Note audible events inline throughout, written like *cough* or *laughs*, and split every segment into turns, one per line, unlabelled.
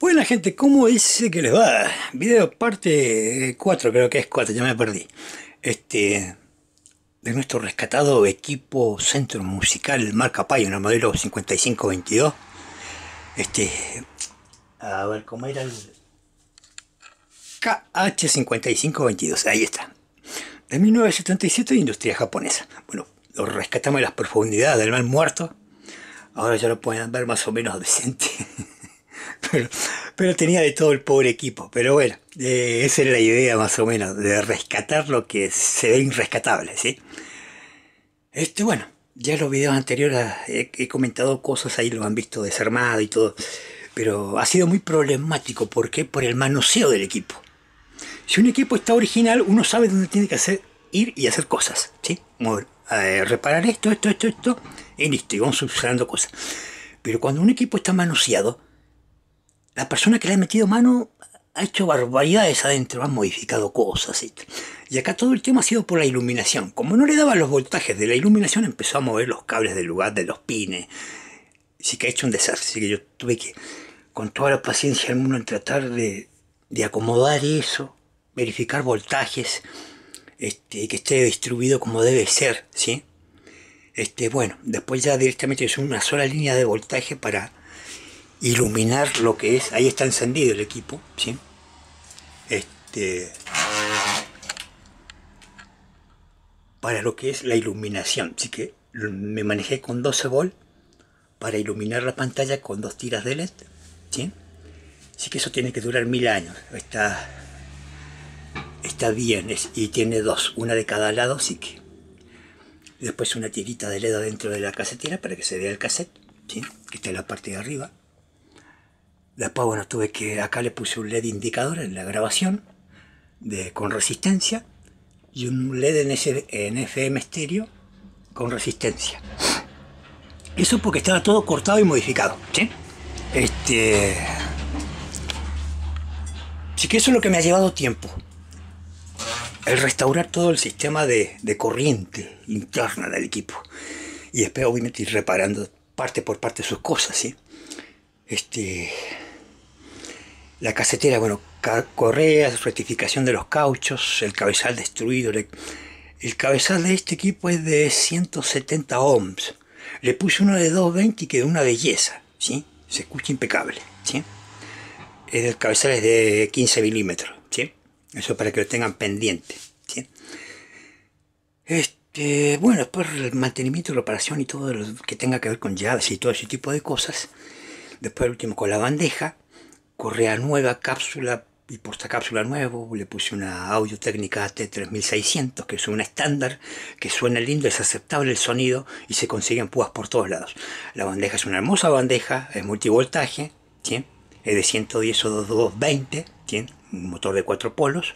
Buena gente, ¿cómo dice que les va? Video parte 4, creo que es 4, ya me perdí. Este, de nuestro rescatado equipo centro musical marca una modelo 5522. Este, a ver cómo era el KH5522, ahí está. De 1977, industria japonesa. Bueno, lo rescatamos de las profundidades del mar muerto. Ahora ya lo pueden ver más o menos decente. *laughs* pero, tenía de todo el pobre equipo. Pero bueno, eh, esa era la idea más o menos, de rescatar lo que se ve irrescatable, ¿sí? Este, bueno, ya en los videos anteriores eh, he, comentado cosas, ahí lo han visto desarmado y todo, pero ha sido muy problemático, ¿por qué? Por el manoseo del equipo. Si un equipo está original, uno sabe dónde tiene que hacer, ir y hacer cosas, ¿sí? Mover, eh, reparar esto, esto, esto, esto, y listo, y vamos solucionando cosas. Pero cuando un equipo está manoseado, la persona que le ha metido mano ha hecho barbaridades adentro, ha modificado cosas. Y, y acá todo el tema ha sido por la iluminación. Como no le daba los voltajes de la iluminación, empezó a mover los cables del lugar de los pines. Así que ha hecho un desastre. Así que yo tuve que, con toda la paciencia del mundo, en tratar de, de acomodar eso, verificar voltajes, este, que esté distribuido como debe ser, ¿sí? Este, bueno, después ya directamente es una sola línea de voltaje para iluminar lo que es. Ahí está encendido el equipo, ¿sí? Este, para lo que es la iluminación. Así que me manejé con 12 volt para iluminar la pantalla con dos tiras de LED. ¿sí? Así que eso tiene que durar mil años. Está, está bien y tiene dos, una de cada lado, así que. Después una tirita de LED dentro de la casetera para que se vea el cassette, ¿sí? que está en la parte de arriba. Después, bueno, tuve que, acá le puse un LED indicador en la grabación de, con resistencia y un LED en, ese, en FM estéreo con resistencia. Eso porque estaba todo cortado y modificado, ¿sí? Este... Así que eso es lo que me ha llevado tiempo. El restaurar todo el sistema de, de corriente interna del equipo. Y después obviamente ir reparando parte por parte sus cosas, ¿sí? Este... La casetera, bueno, correas, rectificación de los cauchos, el cabezal destruido. El cabezal de este equipo es de 170 ohms. Le puse uno de 220 y quedó una belleza, ¿sí? Se escucha impecable, ¿sí? El cabezal es de 15 milímetros, ¿sí? Eso para que lo tengan pendiente, ¿sí? Este, bueno, después el mantenimiento, reparación y todo lo que tenga que ver con llaves y todo ese tipo de cosas. Después el último con la bandeja, correa nueva, cápsula y portacápsula nuevo, le puse una audio técnica AT3600, que es un estándar, que suena lindo, es aceptable el sonido y se consiguen púas por todos lados. La bandeja es una hermosa bandeja, es multivoltaje, es de 110 o 220, tiene un motor de cuatro polos,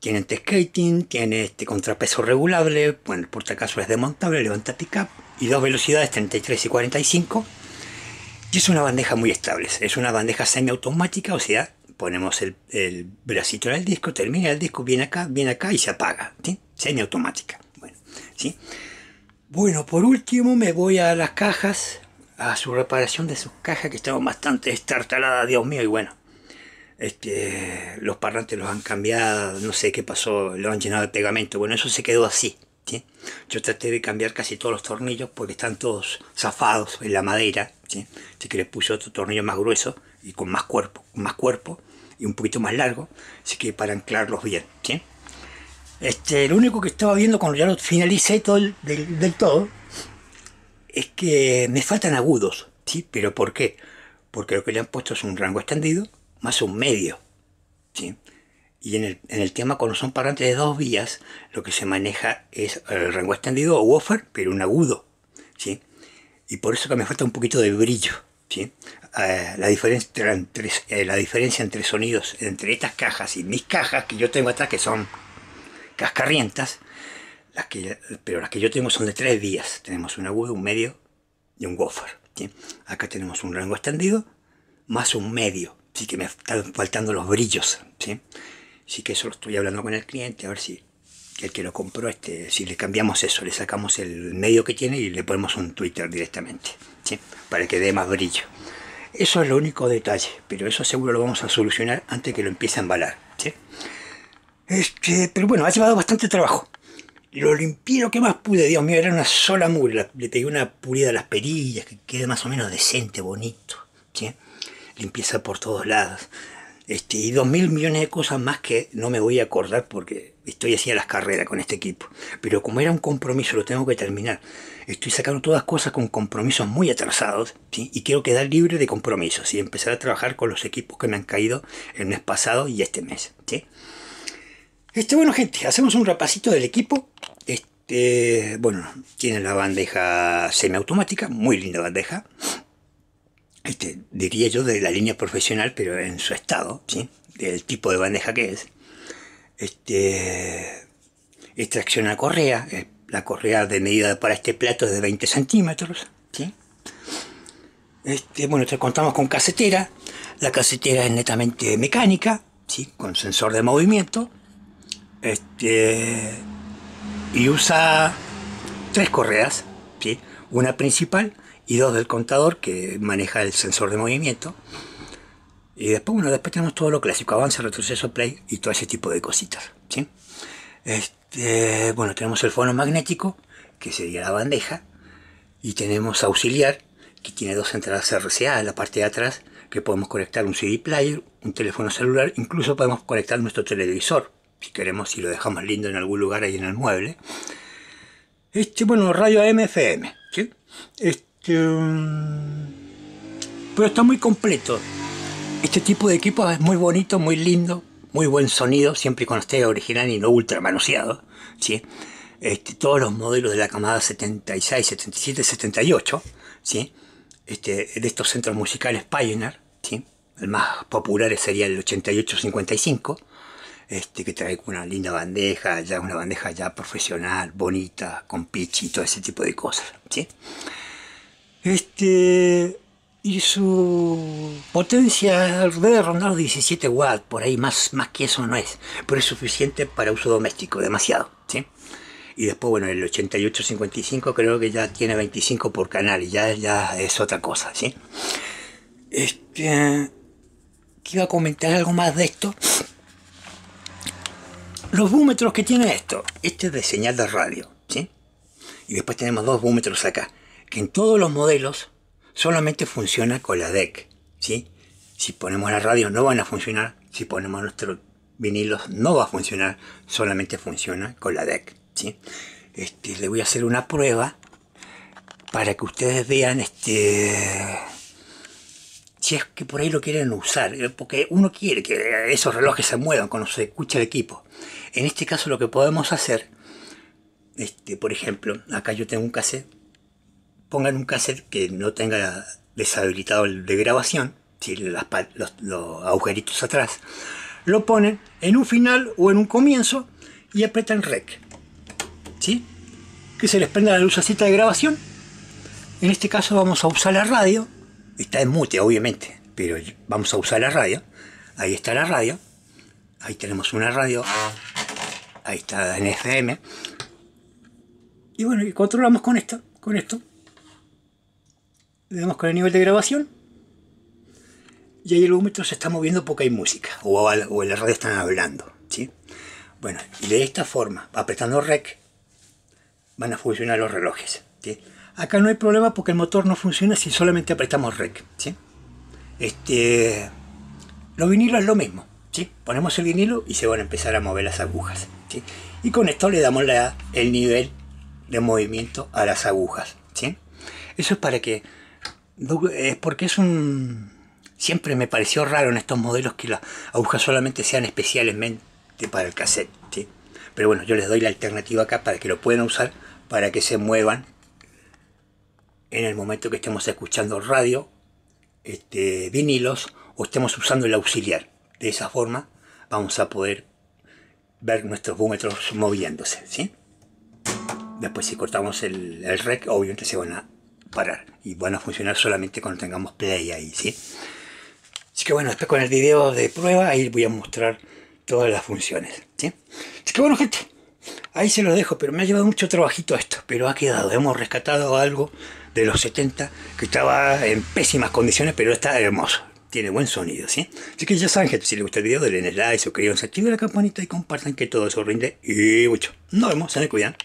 tiene anti-skating, este tiene este contrapeso regulable, bueno, el portacápsula es desmontable, levanta pick y dos velocidades 33 y 45 y es una bandeja muy estable, es una bandeja semiautomática, o sea, ponemos el, bracito en el disco, termina el disco, viene acá, viene acá y se apaga, ¿sí? semiautomática. Bueno, ¿sí? bueno, por último me voy a las cajas, a su reparación de sus cajas que estaban bastante estartaladas, Dios mío, y bueno, este, los parlantes los han cambiado, no sé qué pasó, lo han llenado de pegamento, bueno, eso se quedó así. Yo traté de cambiar casi todos los tornillos porque están todos zafados en la madera, ¿sí? Así que les puse otro tornillo más grueso y con más cuerpo, más cuerpo y un poquito más largo, así que para anclarlos bien, Este, lo único que estaba viendo cuando ya lo finalicé todo del, todo es que me faltan agudos, ¿sí? ¿Pero por qué? Porque lo que le han puesto es un rango extendido más un medio, ¿sí? Y en el, en el tema cuando son parlantes de dos vías, lo que se maneja es eh, el rango extendido o woofer, pero un agudo. ¿sí? Y por eso que me falta un poquito de brillo. ¿sí? Eh, la, diferencia entre, eh, la diferencia entre sonidos, entre estas cajas y mis cajas que yo tengo atrás, que son cascarrientas, las que, pero las que yo tengo son de tres vías. Tenemos un agudo, un medio y un woofer. ¿sí? Acá tenemos un rango extendido más un medio. Así que me están faltando los brillos. ¿sí? sí que eso lo estoy hablando con el cliente, a ver si el que lo compró, este, si le cambiamos eso, le sacamos el medio que tiene y le ponemos un Twitter directamente, ¿sí? para que dé más brillo. Eso es lo único detalle, pero eso seguro lo vamos a solucionar antes que lo empiece a embalar. ¿sí? Este, pero bueno, ha llevado bastante trabajo. Lo limpié lo que más pude, Dios mío, era una sola mugre. Le pegué una pulida a las perillas, que quede más o menos decente, bonito. ¿sí? Limpieza por todos lados. Este, y dos mil millones de cosas más que no me voy a acordar porque estoy haciendo las carreras con este equipo. Pero como era un compromiso, lo tengo que terminar. Estoy sacando todas cosas con compromisos muy atrasados y quiero quedar libre de compromisos y empezar a trabajar con los equipos que me han caído el mes pasado y este mes. Este, bueno, gente, hacemos un rapacito del equipo. Este, bueno, tiene la bandeja semiautomática, muy linda bandeja. Este, diría yo, de la línea profesional, pero en su estado, del tipo de bandeja que es. Este, extracción a correa, eh, la correa de medida para este plato es de 20 centímetros. Este, bueno, contamos con casetera, la casetera es netamente mecánica, ¿sí? con sensor de movimiento, este, y usa tres correas, ¿sí? una principal, y dos del contador que maneja el sensor de movimiento. Y después, bueno, después tenemos todo lo clásico, avance, retroceso, play y todo ese tipo de cositas, ¿sí? Este, bueno, tenemos el fono magnético, que sería la bandeja, y tenemos auxiliar, que tiene dos entradas RCA en la parte de atrás, que podemos conectar un CD player, un teléfono celular, incluso podemos conectar nuestro televisor, si queremos, si lo dejamos lindo en algún lugar ahí en el mueble. Este, bueno, radio AM, FM, ¿sí? Este, este, um, pero está muy completo. Este tipo de equipo es muy bonito, muy lindo, muy buen sonido, siempre con cuando original y no ultra manoseado. ¿sí? Este, todos los modelos de la camada 76, 77, 78, ¿sí? este, de estos centros musicales Pioneer, ¿sí? el más popular sería el 8855, este, que trae una linda bandeja, ya una bandeja ya profesional, bonita, con pitch y todo ese tipo de cosas. ¿sí? Este, y su potencia debe rondar 17 watts, por ahí más, más que eso no es, pero es suficiente para uso doméstico, demasiado. ¿sí? Y después, bueno, el 8855 creo que ya tiene 25 por canal y ya, ya es otra cosa. ¿sí? Este, quiero a comentar algo más de esto. Los búmetros que tiene esto, este es de señal de radio, ¿sí? Y después tenemos dos búmetros acá que en todos los modelos solamente funciona con la DEC. ¿sí? Si ponemos la radio no van a funcionar, si ponemos nuestros vinilos no va a funcionar, solamente funciona con la DEC. ¿sí? Este, le voy a hacer una prueba para que ustedes vean este, si es que por ahí lo quieren usar, eh, porque uno quiere que esos relojes se muevan cuando se escucha el equipo. En este caso lo que podemos hacer, este, por ejemplo, acá yo tengo un cassette pongan un cassette que no tenga deshabilitado el de grabación, los, agujeritos atrás, lo ponen en un final o en un comienzo y apretan rec. ¿Sí? Que se les prenda la lucecita de grabación. En este caso vamos a usar la radio. Está en mute, obviamente, pero vamos a usar la radio. Ahí está la radio. Ahí tenemos una radio. Ahí está en FM. Y bueno, y controlamos con esto, con esto le damos con el nivel de grabación y ahí el vómito se está moviendo porque hay música o, o en la radio están hablando ¿sí? bueno, y de esta forma apretando REC van a funcionar los relojes ¿sí? acá no hay problema porque el motor no funciona si solamente apretamos REC ¿sí? este, los vinilos es lo mismo ¿sí? ponemos el vinilo y se van a empezar a mover las agujas ¿sí? y con esto le damos la, el nivel de movimiento a las agujas ¿sí? eso es para que eh, es porque es un... Siempre me pareció raro en estos modelos que las agujas solamente sean especialmente para el cassette. Pero bueno, yo les doy la alternativa acá para que lo puedan usar, para que se muevan en el momento que estemos escuchando radio, este, vinilos o estemos usando el auxiliar. De esa forma vamos a poder ver nuestros búmetros moviéndose. Después si cortamos el, el rec, obviamente se van a parar y van a funcionar solamente cuando tengamos play ahí, ¿sí? Así que bueno, después con el video de prueba ahí voy a mostrar todas las funciones, ¿sí? Así que bueno, gente, ahí se lo dejo, pero me ha llevado mucho trabajito esto, pero ha quedado, hemos rescatado algo de los 70 que estaba en pésimas condiciones, pero está hermoso. Tiene buen sonido, ¿sí? Así que ya saben, gente, si les gusta el video, denle like, suscribanse activen la campanita y compartan que todo eso rinde y mucho. Nos vemos, se me cuidan.